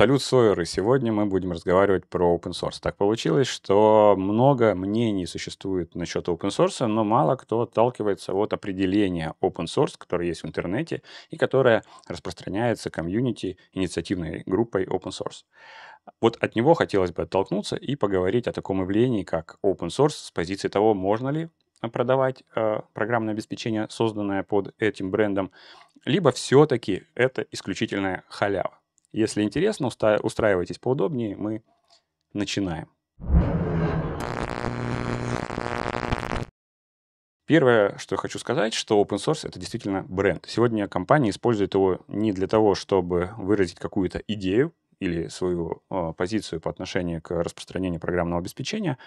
Салют, Сойер, и сегодня мы будем разговаривать про open source. Так получилось, что много мнений существует насчет open source, но мало кто отталкивается от определения open source, которое есть в интернете и которое распространяется комьюнити инициативной группой open source. Вот от него хотелось бы оттолкнуться и поговорить о таком явлении, как open source, с позиции того, можно ли продавать э, программное обеспечение, созданное под этим брендом, либо все-таки это исключительная халява. Если интересно, устраивайтесь поудобнее, мы начинаем. Первое, что я хочу сказать, что open source это действительно бренд. Сегодня компания использует его не для того, чтобы выразить какую-то идею или свою э, позицию по отношению к распространению программного обеспечения,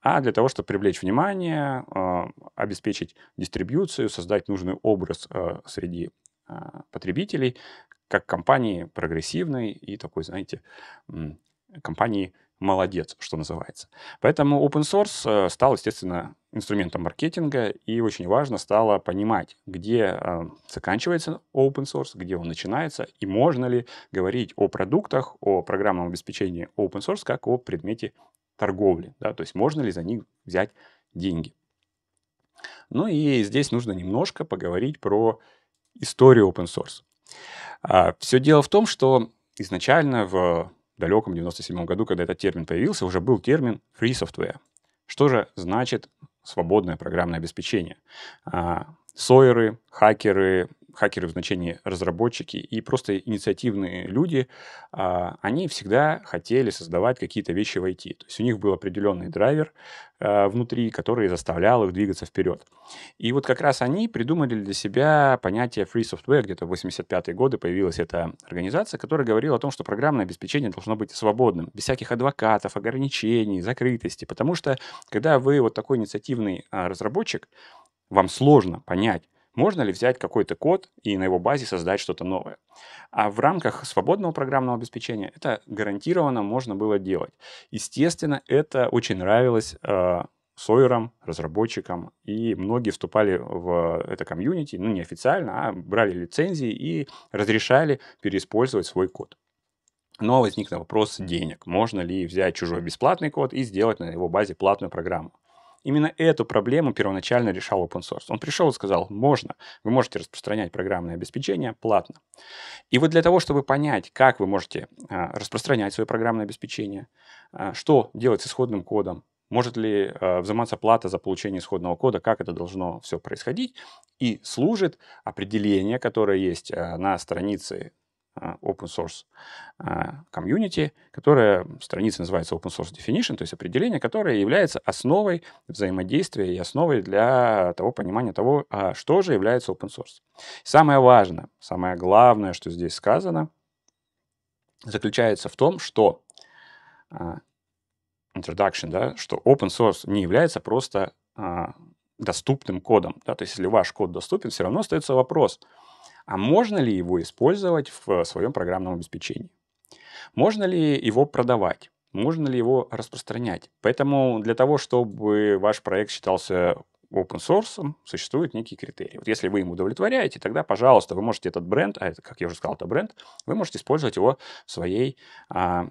а для того, чтобы привлечь внимание, э, обеспечить дистрибьюцию, создать нужный образ э, среди потребителей, как компании прогрессивной и такой, знаете, компании молодец, что называется. Поэтому open source э, стал, естественно, инструментом маркетинга, и очень важно стало понимать, где э, заканчивается open source, где он начинается, и можно ли говорить о продуктах, о программном обеспечении open source как о предмете торговли, да, то есть можно ли за них взять деньги. Ну и здесь нужно немножко поговорить про историю open source. А, Все дело в том, что изначально в далеком 97 году, когда этот термин появился, уже был термин free software. Что же значит свободное программное обеспечение? А, Сойеры, хакеры, хакеры в значении разработчики и просто инициативные люди, а, они всегда хотели создавать какие-то вещи в IT. То есть у них был определенный драйвер а, внутри, который заставлял их двигаться вперед. И вот как раз они придумали для себя понятие free software, где-то в 85-е годы появилась эта организация, которая говорила о том, что программное обеспечение должно быть свободным, без всяких адвокатов, ограничений, закрытости. Потому что, когда вы вот такой инициативный а, разработчик, вам сложно понять, можно ли взять какой-то код и на его базе создать что-то новое. А в рамках свободного программного обеспечения это гарантированно можно было делать. Естественно, это очень нравилось э, Сойерам, разработчикам, и многие вступали в это комьюнити, ну не официально, а брали лицензии и разрешали переиспользовать свой код. Но возник на вопрос денег. Можно ли взять чужой бесплатный код и сделать на его базе платную программу? Именно эту проблему первоначально решал open source. Он пришел и сказал, можно, вы можете распространять программное обеспечение платно. И вот для того, чтобы понять, как вы можете а, распространять свое программное обеспечение, а, что делать с исходным кодом, может ли а, взиматься плата за получение исходного кода, как это должно все происходить, и служит определение, которое есть на странице а, open source комьюнити, а, которая, страница называется open source definition, то есть определение, которое является основой взаимодействия и основой для того понимания того, а, что же является open source. Самое важное, самое главное, что здесь сказано, заключается в том, что introduction, да, что open source не является просто доступным кодом. Да? То есть если ваш код доступен, все равно остается вопрос – а можно ли его использовать в э, своем программном обеспечении? Можно ли его продавать? Можно ли его распространять? Поэтому для того, чтобы ваш проект считался open source существуют некие критерии. Вот если вы им удовлетворяете, тогда, пожалуйста, вы можете этот бренд, а это, как я уже сказал, это бренд, вы можете использовать его в своей а,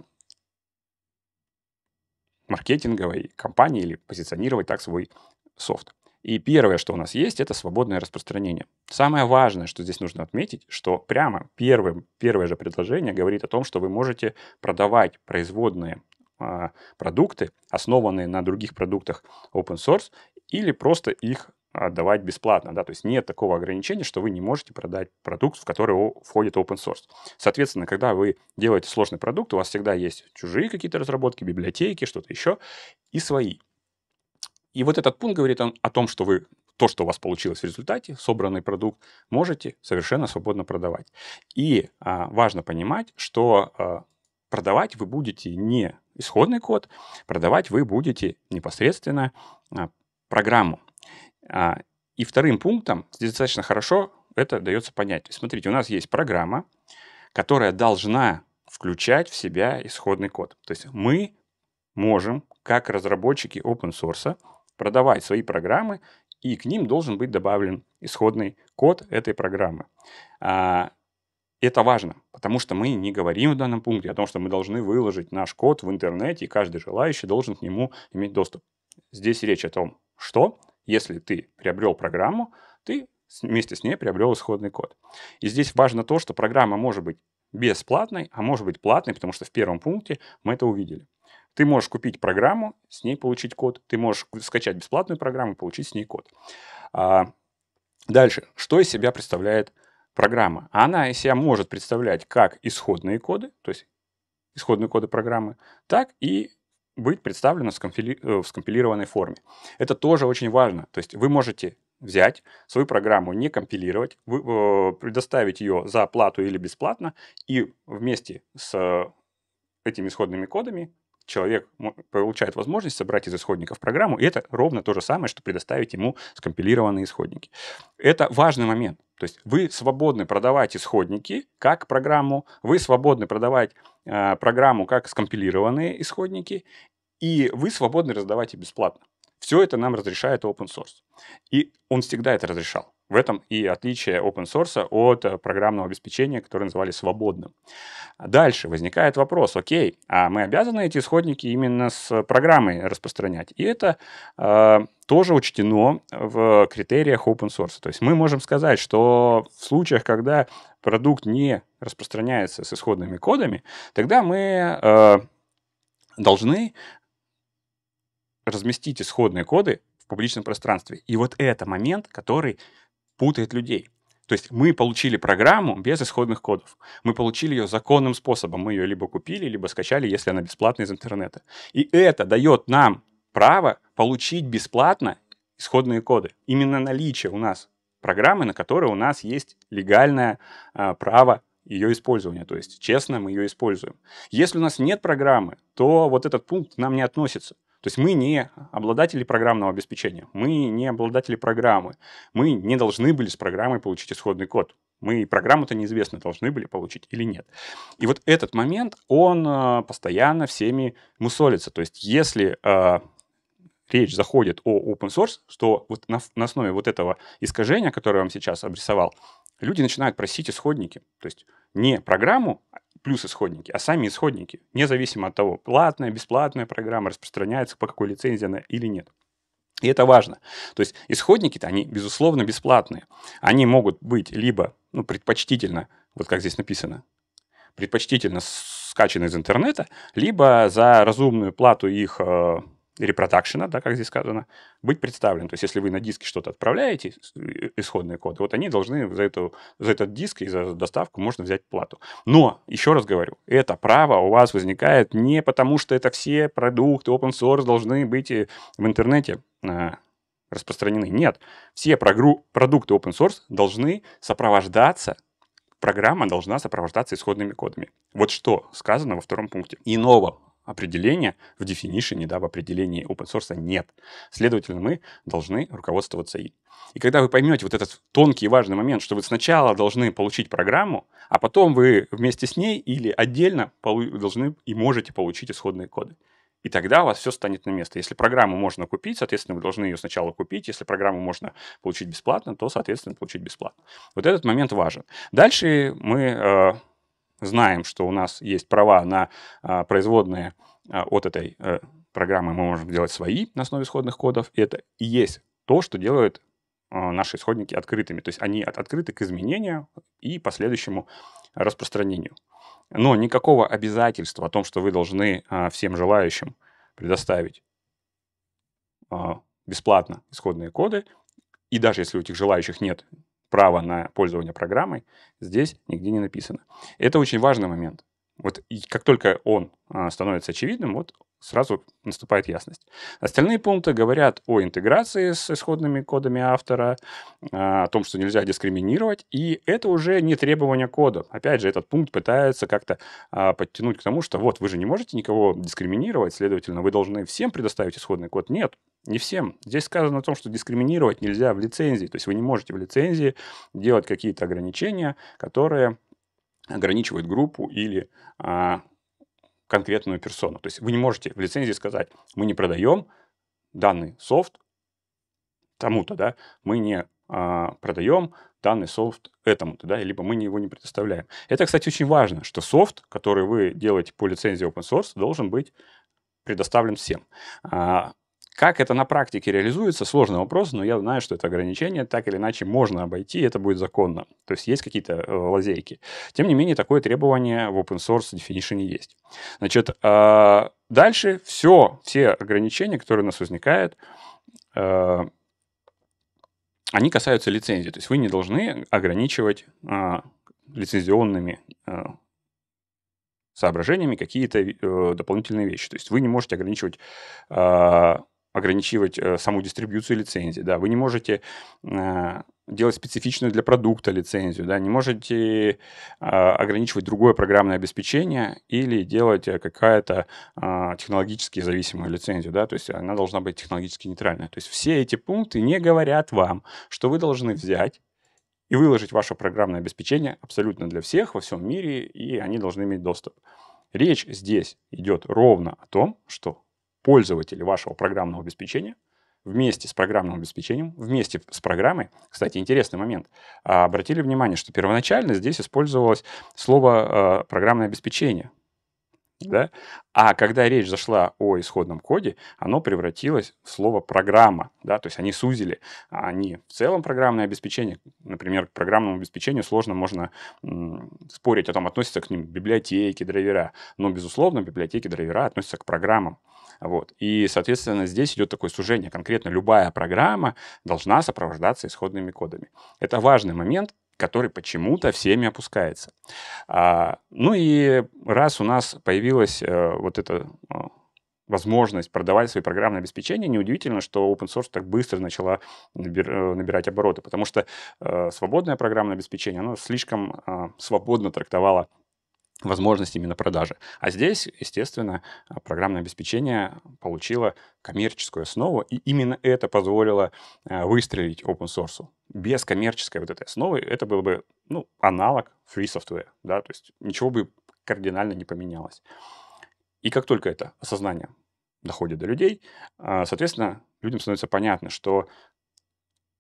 маркетинговой компании или позиционировать так свой софт. И первое, что у нас есть, это свободное распространение. Самое важное, что здесь нужно отметить, что прямо первое первое же предложение говорит о том, что вы можете продавать производные э, продукты, основанные на других продуктах open source, или просто их отдавать бесплатно, да, то есть нет такого ограничения, что вы не можете продать продукт, в который входит open source. Соответственно, когда вы делаете сложный продукт, у вас всегда есть чужие какие-то разработки, библиотеки, что-то еще, и свои. И вот этот пункт говорит он о том, что вы то, что у вас получилось в результате, собранный продукт, можете совершенно свободно продавать. И а, важно понимать, что а, продавать вы будете не исходный код, продавать вы будете непосредственно а, программу. А, и вторым пунктом здесь достаточно хорошо это дается понять. Смотрите, у нас есть программа, которая должна включать в себя исходный код. То есть мы можем, как разработчики open source, продавать свои программы, и к ним должен быть добавлен исходный код этой программы. А, это важно, потому что мы не говорим в данном пункте о том, что мы должны выложить наш код в интернете, и каждый желающий должен к нему иметь доступ. Здесь речь о том, что если ты приобрел программу, ты вместе с ней приобрел исходный код. И здесь важно то, что программа может быть бесплатной, а может быть платной, потому что в первом пункте мы это увидели. Ты можешь купить программу, с ней получить код. Ты можешь скачать бесплатную программу получить с ней код. А, дальше. Что из себя представляет программа? Она из себя может представлять как исходные коды, то есть исходные коды программы, так и быть представлена в, скомпили... Э, в скомпилированной форме. Это тоже очень важно. То есть вы можете взять свою программу, не компилировать, вы, э, предоставить ее за оплату или бесплатно, и вместе с этими исходными кодами человек получает возможность собрать из исходников программу, и это ровно то же самое, что предоставить ему скомпилированные исходники. Это важный момент. То есть вы свободны продавать исходники как программу, вы свободны продавать э, программу как скомпилированные исходники, и вы свободны раздавать их бесплатно. Все это нам разрешает open source. И он всегда это разрешал. В этом и отличие open source от э, программного обеспечения, которое называли свободным. Дальше возникает вопрос, окей, а мы обязаны эти исходники именно с программой распространять? И это э, тоже учтено в критериях open source. То есть мы можем сказать, что в случаях, когда продукт не распространяется с исходными кодами, тогда мы... Э, должны разместите исходные коды в публичном пространстве. И вот это момент, который путает людей. То есть мы получили программу без исходных кодов. Мы получили ее законным способом. Мы ее либо купили, либо скачали, если она бесплатная из интернета. И это дает нам право получить бесплатно исходные коды. Именно наличие у нас программы, на которой у нас есть легальное а, право ее использования. То есть честно мы ее используем. Если у нас нет программы, то вот этот пункт нам не относится. То есть мы не обладатели программного обеспечения, мы не обладатели программы, мы не должны были с программой получить исходный код. Мы программу-то неизвестно, должны были получить или нет. И вот этот момент, он э, постоянно всеми мусолится. То есть если э, речь заходит о open source, что вот на, на основе вот этого искажения, которое я вам сейчас обрисовал, люди начинают просить исходники. То есть не программу, плюс исходники, а сами исходники, независимо от того, платная, бесплатная программа, распространяется по какой лицензии она или нет. И это важно. То есть исходники-то, они, безусловно, бесплатные. Они могут быть либо, ну, предпочтительно, вот как здесь написано, предпочтительно скачаны из интернета, либо за разумную плату их э, репродакшена, да, как здесь сказано, быть представлен. То есть, если вы на диске что-то отправляете, э, исходный код, вот они должны за, эту, за этот диск и за доставку можно взять плату. Но, еще раз говорю, это право у вас возникает не потому, что это все продукты open source должны быть э, в интернете а, распространены. Нет, все прогру... продукты open source должны сопровождаться программа должна сопровождаться исходными кодами. Вот что сказано во втором пункте. Иного определения в definition, да, в определении open source нет. Следовательно, мы должны руководствоваться им. И когда вы поймете вот этот тонкий и важный момент, что вы сначала должны получить программу, а потом вы вместе с ней или отдельно должны и можете получить исходные коды. И тогда у вас все станет на место. Если программу можно купить, соответственно, вы должны ее сначала купить. Если программу можно получить бесплатно, то, соответственно, получить бесплатно. Вот этот момент важен. Дальше мы э, знаем, что у нас есть права на э, производные а, от этой э, программы мы можем делать свои на основе исходных кодов. И это и есть то, что делают э, наши исходники открытыми. То есть они от открыты к изменению и последующему распространению. Но никакого обязательства о том, что вы должны э, всем желающим предоставить бесплатно исходные коды, и даже если у этих желающих нет права на пользование программой, здесь нигде не написано. Это очень важный момент. Вот как только он а, становится очевидным, вот сразу наступает ясность. Остальные пункты говорят о интеграции с исходными кодами автора, а, о том, что нельзя дискриминировать, и это уже не требование кода. Опять же, этот пункт пытается как-то а, подтянуть к тому, что вот вы же не можете никого дискриминировать, следовательно, вы должны всем предоставить исходный код. Нет, не всем. Здесь сказано о том, что дискриминировать нельзя в лицензии, то есть вы не можете в лицензии делать какие-то ограничения, которые ограничивает группу или а, конкретную персону. То есть вы не можете в лицензии сказать, мы не продаем данный софт тому-то, да, мы не а, продаем данный софт этому-то, да, либо мы его не предоставляем. Это, кстати, очень важно, что софт, который вы делаете по лицензии open source, должен быть предоставлен всем. А, как это на практике реализуется, сложный вопрос, но я знаю, что это ограничение так или иначе можно обойти, и это будет законно. То есть есть какие-то э, лазейки. Тем не менее, такое требование в open source definition есть. Значит, э, дальше все, все ограничения, которые у нас возникают, э, они касаются лицензии. То есть вы не должны ограничивать лицензионными соображениями какие-то э, дополнительные вещи. То есть вы не можете ограничивать ограничивать э, саму дистрибьюцию лицензии. Да, вы не можете э, делать специфичную для продукта лицензию, да, не можете э, ограничивать другое программное обеспечение или делать э, какая-то э, технологически зависимую лицензию, да, то есть она должна быть технологически нейтральная. То есть все эти пункты не говорят вам, что вы должны взять и выложить ваше программное обеспечение абсолютно для всех во всем мире, и они должны иметь доступ. Речь здесь идет ровно о том, что пользователи вашего программного обеспечения вместе с программным обеспечением, вместе с программой. Кстати, интересный момент. А, обратили внимание, что первоначально здесь использовалось слово э, программное обеспечение. Да? А когда речь зашла о исходном коде, оно превратилось в слово программа. Да? То есть они сузили. А они в целом программное обеспечение, например, к программному обеспечению сложно можно спорить о том, относятся к ним библиотеки, драйвера. Но, безусловно, библиотеки, драйвера относятся к программам. Вот. И, соответственно, здесь идет такое сужение. Конкретно любая программа должна сопровождаться исходными кодами. Это важный момент, который почему-то всеми опускается. А, ну и раз у нас появилась э, вот эта э, возможность продавать свои программные обеспечения, неудивительно, что open source так быстро начала набир, э, набирать обороты, потому что э, свободное программное обеспечение, оно слишком э, свободно трактовало возможность именно продажи. А здесь, естественно, программное обеспечение получило коммерческую основу, и именно это позволило э, выстрелить open source. Без коммерческой вот этой основы это был бы ну, аналог free software, да, то есть ничего бы кардинально не поменялось. И как только это осознание доходит до людей, э, соответственно, людям становится понятно, что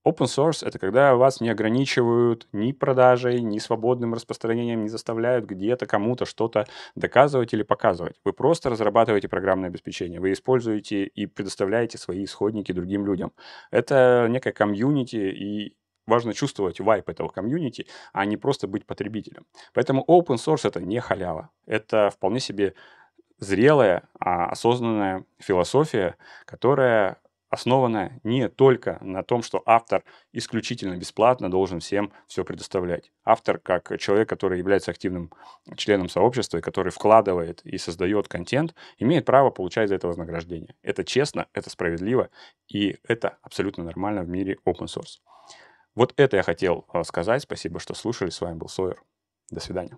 Open source — это когда вас не ограничивают ни продажей, ни свободным распространением, не заставляют где-то кому-то что-то доказывать или показывать. Вы просто разрабатываете программное обеспечение, вы используете и предоставляете свои исходники другим людям. Это некая комьюнити, и важно чувствовать вайп этого комьюнити, а не просто быть потребителем. Поэтому open source — это не халява. Это вполне себе зрелая, а осознанная философия, которая основанная не только на том, что автор исключительно бесплатно должен всем все предоставлять. Автор, как человек, который является активным членом сообщества и который вкладывает и создает контент, имеет право получать за это вознаграждение. Это честно, это справедливо и это абсолютно нормально в мире open source. Вот это я хотел э, сказать. Спасибо, что слушали. С вами был Сойер. До свидания.